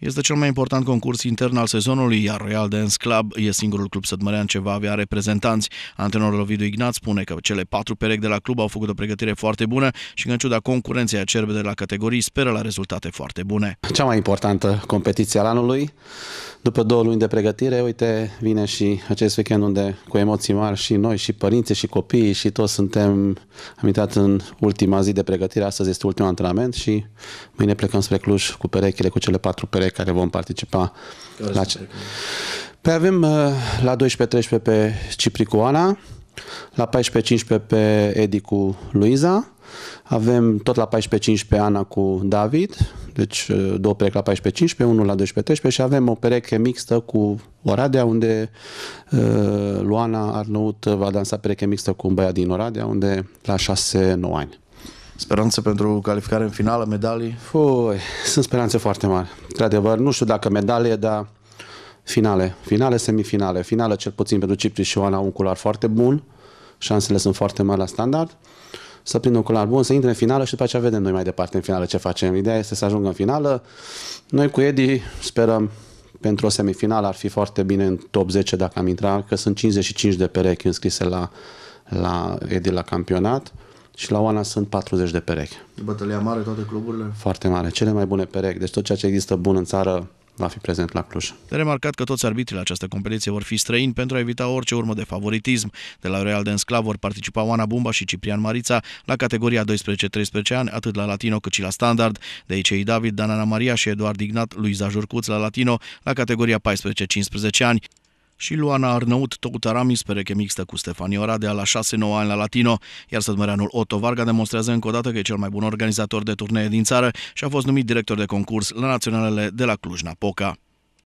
Este cel mai important concurs intern al sezonului, iar Royal Dance Club e singurul club sădmărean ce va avea reprezentanți. Antrenorul Ovidiu Ignat spune că cele patru perechi de la club au făcut o pregătire foarte bună și că în ciuda concurenței acerbe de la categorii speră la rezultate foarte bune. Cea mai importantă competiție al anului după două luni de pregătire, uite, vine și acest weekend unde cu emoții mari și noi, și părinții, și copiii, și toți suntem, amintat în ultima zi de pregătire, astăzi este ultimul antrenament și mâine plecăm spre Cluj cu perechile, cu cele patru perechi care vom participa. Care la ce... Păi uh, pe avem la 12-13 pe Ana, la 14-15 pe Edi cu Luiza, avem tot la 14-15 Ana cu David, deci uh, două perechi la 14-15, unul la 12-13 și avem o pereche mixtă cu Oradea, unde uh, Luana Arnaut va dansa pereche mixtă cu un băiat din Oradea, unde la 6-9 ani. Speranțe pentru calificare în finală, medalii? Fui, sunt speranțe foarte mari. Într-adevăr, nu știu dacă medalie, dar finale, finale, semifinale, finală cel puțin pentru Cipri și Oana, un culoar foarte bun, șansele sunt foarte mari la standard. Uh, să prindă un colar bun, să intre în finală și după aceea vedem noi mai departe în finală ce facem. Ideea este să ajungă în finală. Noi cu Edi sperăm pentru o semifinală ar fi foarte bine în top 10 dacă am intrat, că sunt 55 de perechi înscrise la, la Edi la campionat și la Oana sunt 40 de perechi. E bătălia mare toate cluburile? Foarte mare, cele mai bune perechi. Deci tot ceea ce există bun în țară va fi prezent la Cluj. De remarcat că toți arbitrii la această competiție vor fi străini pentru a evita orice urmă de favoritism. De la Real de Sclav vor participa Oana Bumba și Ciprian Marița la categoria 12-13 ani, atât la latino cât și la standard. De aici ei David, Danana Maria și Eduard Ignat, Luiza Jurcuț la latino la categoria 14-15 ani și Luana Arnăut Toutaramis, pereche mixtă cu Stefani Oradea la 6-9 ani la Latino, iar stătmăreanul Otto Varga demonstrează încă o dată că e cel mai bun organizator de turnee din țară și a fost numit director de concurs la naționalele de la Cluj-Napoca.